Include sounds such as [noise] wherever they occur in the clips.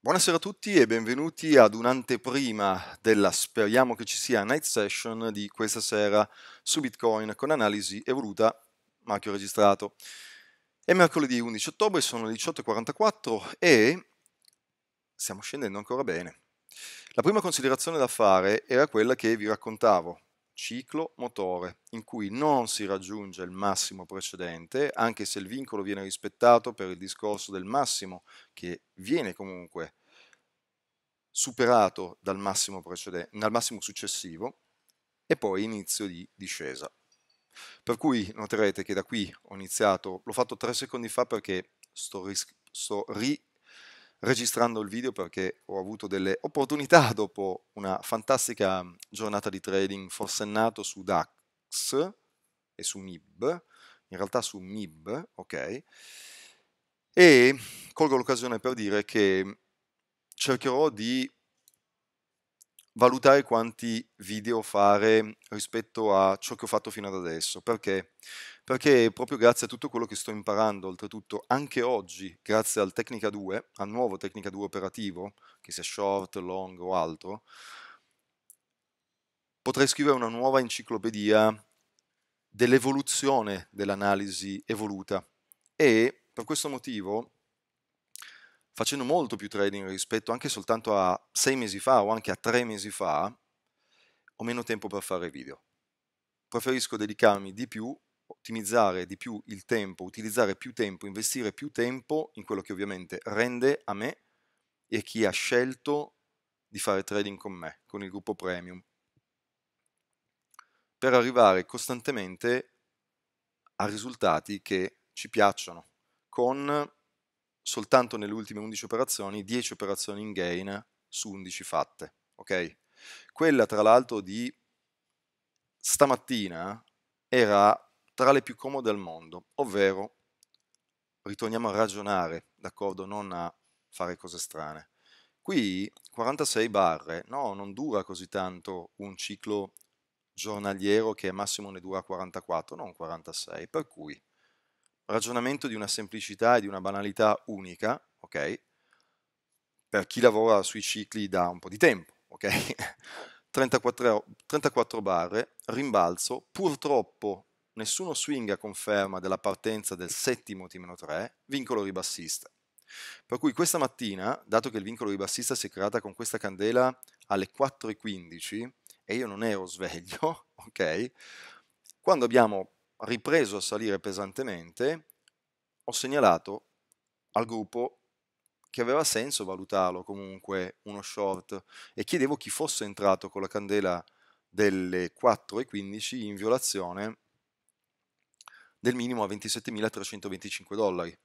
Buonasera a tutti e benvenuti ad un'anteprima della speriamo che ci sia night session di questa sera su Bitcoin con analisi evoluta, marchio registrato. È mercoledì 11 ottobre, sono le 18.44 e stiamo scendendo ancora bene. La prima considerazione da fare era quella che vi raccontavo, ciclo motore, in cui non si raggiunge il massimo precedente, anche se il vincolo viene rispettato per il discorso del massimo che viene comunque superato dal massimo, dal massimo successivo e poi inizio di discesa. Per cui noterete che da qui ho iniziato, l'ho fatto tre secondi fa perché sto, sto ri registrando il video perché ho avuto delle opportunità [laughs] dopo una fantastica giornata di trading forsennato su DAX e su MIB, in realtà su MIB, ok? E colgo l'occasione per dire che cercherò di valutare quanti video fare rispetto a ciò che ho fatto fino ad adesso, perché perché proprio grazie a tutto quello che sto imparando, oltretutto anche oggi, grazie al Tecnica 2, al nuovo Tecnica 2 operativo, che sia short, long o altro, potrei scrivere una nuova enciclopedia dell'evoluzione dell'analisi evoluta e per questo motivo facendo molto più trading rispetto anche soltanto a sei mesi fa o anche a tre mesi fa ho meno tempo per fare video preferisco dedicarmi di più ottimizzare di più il tempo, utilizzare più tempo, investire più tempo in quello che ovviamente rende a me e a chi ha scelto di fare trading con me, con il gruppo premium, per arrivare costantemente a risultati che ci piacciono, con soltanto nelle ultime 11 operazioni 10 operazioni in gain su 11 fatte, ok? Quella tra l'altro di stamattina era tra le più comode al mondo, ovvero ritorniamo a ragionare, d'accordo, non a fare cose strane. Qui 46 barre, no, non dura così tanto un ciclo giornaliero che massimo ne dura 44, non 46, per cui ragionamento di una semplicità e di una banalità unica, ok? Per chi lavora sui cicli da un po' di tempo, ok? 34, [laughs] 34 barre, rimbalzo, purtroppo nessuno swing a conferma della partenza del settimo T-3, vincolo ribassista. Per cui questa mattina, dato che il vincolo ribassista si è creata con questa candela alle 4.15 e io non ero sveglio, [laughs] ok? Quando abbiamo ripreso a salire pesantemente, ho segnalato al gruppo che aveva senso valutarlo comunque uno short e chiedevo chi fosse entrato con la candela delle 4.15 in violazione del minimo a 27.325 dollari.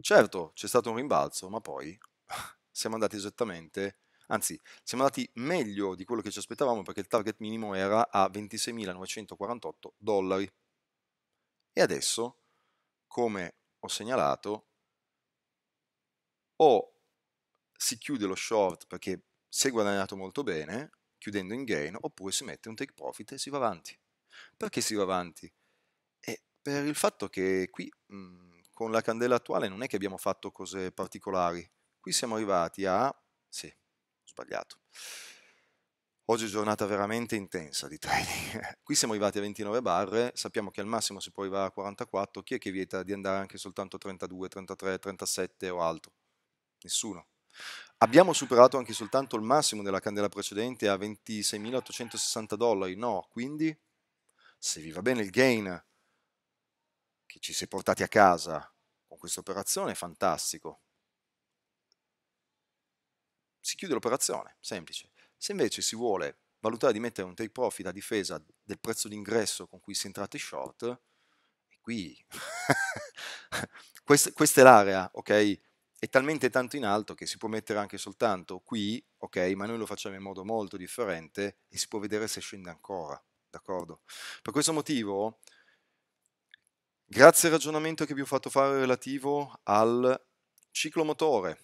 Certo, c'è stato un rimbalzo, ma poi [laughs] siamo andati esattamente, anzi, siamo andati meglio di quello che ci aspettavamo perché il target minimo era a 26.948 dollari. E adesso, come ho segnalato, o si chiude lo short perché si è guadagnato molto bene, chiudendo in gain, oppure si mette un take profit e si va avanti. Perché si va avanti? per il fatto che qui mh, mhmm, con la candela attuale non è che abbiamo fatto cose particolari. Qui siamo arrivati a... Sì, ho sbagliato. Oggi è giornata veramente intensa di trading. [laughs] Qui siamo arrivati a 29 barre, sappiamo che al massimo si può arrivare a 44, chi è che vieta di andare anche soltanto a 32, 33, 37 o altro? Nessuno. Abbiamo superato anche soltanto il massimo della candela precedente a 26.860 dollari, no? Quindi, se vi va bene il gain che ci sei portati a casa con questa operazione fantastico. Si chiude l'operazione, semplice. Se invece si vuole valutare di mettere un take profit a difesa del prezzo d'ingresso con cui si è entrati short, e qui [laughs] questa, questa, è l'area, ok? È talmente tanto in alto che si può mettere anche soltanto qui, ok? Ma noi lo facciamo in modo molto differente e si può vedere se scende ancora, d'accordo? Per questo motivo Grazie al ragionamento che vi ho fatto fare relativo al ciclomotore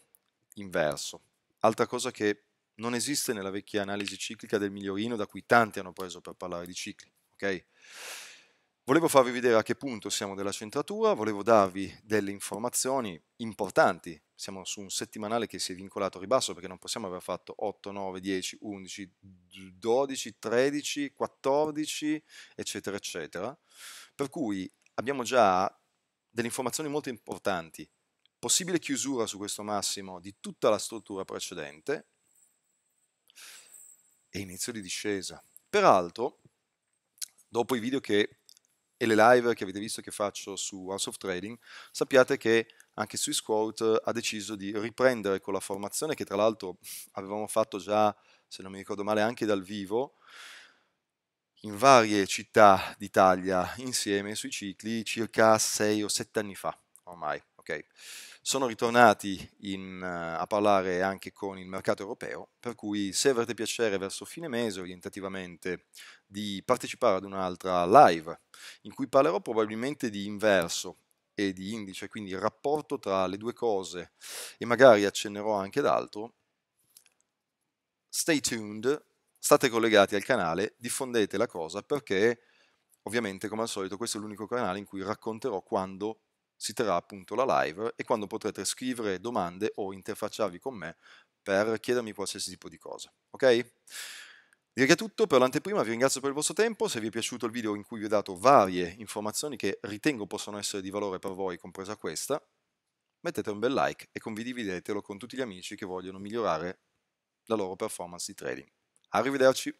inverso, altra cosa che non esiste nella vecchia analisi ciclica del migliorino da cui tanti hanno preso per parlare di cicli. Okay? Volevo farvi vedere a che punto siamo della centratura, volevo darvi delle informazioni importanti. Siamo su un settimanale che si è vincolato a ribasso perché non possiamo aver fatto 8, 9, 10, 11, 12, 13, 14, eccetera, eccetera. Per cui abbiamo già delle informazioni molto importanti. Possibile chiusura su questo massimo di tutta la struttura precedente e inizio di discesa. Peraltro, dopo i video che, e le live che avete visto che faccio su House of Trading, sappiate che anche Swiss Quote ha deciso di riprendere con la formazione che tra l'altro avevamo fatto già, se non mi ricordo male, anche dal vivo, in varie città d'Italia insieme sui cicli circa sei o sette anni fa ormai. Okay. Sono ritornati in, uh, a parlare anche con il mercato europeo, per cui se avrete piacere verso fine mese orientativamente di partecipare ad un'altra live in cui parlerò probabilmente di inverso e di indice, quindi il rapporto tra le due cose e magari accennerò anche ad altro, stay tuned state collegati al canale, diffondete la cosa perché ovviamente come al solito questo è l'unico canale in cui racconterò quando si terrà appunto la live e quando potrete scrivere domande o interfacciarvi con me per chiedermi qualsiasi tipo di cosa. Ok? Direi che è tutto per l'anteprima, vi ringrazio per il vostro tempo, se vi è piaciuto il video in cui vi ho dato varie informazioni che ritengo possono essere di valore per voi, compresa questa, mettete un bel like e condividetelo con tutti gli amici che vogliono migliorare la loro performance di trading. Arrivederci.